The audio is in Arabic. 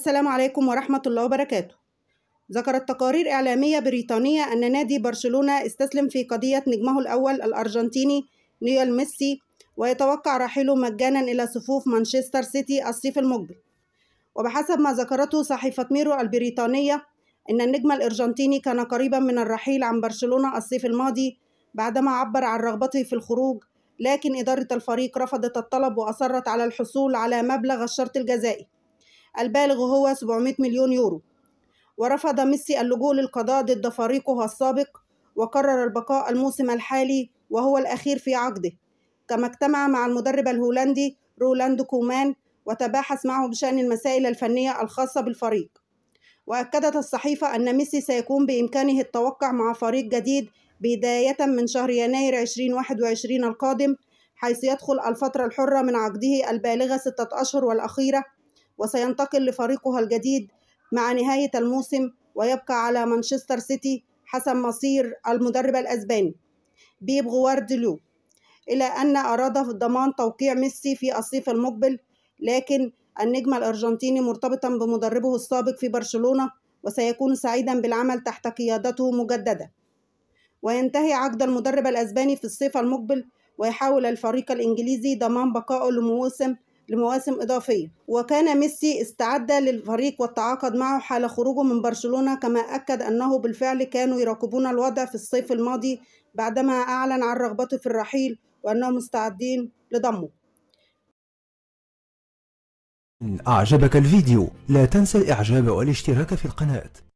السلام عليكم ورحمة الله وبركاته ذكرت تقارير إعلامية بريطانية أن نادي برشلونة استسلم في قضية نجمه الأول الأرجنتيني نيول ميسي ويتوقع رحيله مجانا إلى صفوف مانشستر سيتي الصيف المقبل وبحسب ما ذكرته صحيفة ميرو البريطانية إن النجم الأرجنتيني كان قريبا من الرحيل عن برشلونة الصيف الماضي بعدما عبر عن رغبته في الخروج لكن إدارة الفريق رفضت الطلب وأصرت على الحصول على مبلغ الشرط الجزائي البالغ هو 700 مليون يورو ورفض ميسي اللجوء للقضاء ضد فريقه السابق وقرر البقاء الموسم الحالي وهو الأخير في عقده كما اجتمع مع المدرب الهولندي رولاند كومان وتباحث معه بشأن المسائل الفنية الخاصة بالفريق وأكدت الصحيفة أن ميسي سيكون بإمكانه التوقع مع فريق جديد بداية من شهر يناير 2021 القادم حيث يدخل الفترة الحرة من عقده البالغة ستة أشهر والأخيرة وسينتقل لفريقها الجديد مع نهاية الموسم ويبقى على مانشستر سيتي حسب مصير المدرب الأسباني بيب غوارديلو إلى أن أراد ضمان توقيع ميسي في الصيف المقبل لكن النجم الأرجنتيني مرتبطا بمدربه السابق في برشلونة وسيكون سعيدا بالعمل تحت قيادته مجددا وينتهي عقد المدرب الأسباني في الصيف المقبل ويحاول الفريق الإنجليزي ضمان بقائه لموسم لمواسم إضافية وكان ميسي استعد للفريق والتعاقد معه حال خروجه من برشلونة كما أكد أنه بالفعل كانوا يراقبون الوضع في الصيف الماضي بعدما أعلن عن رغبته في الرحيل وأنهم مستعدين لضمه أعجبك الفيديو لا تنسى الإعجاب والاشتراك في القناة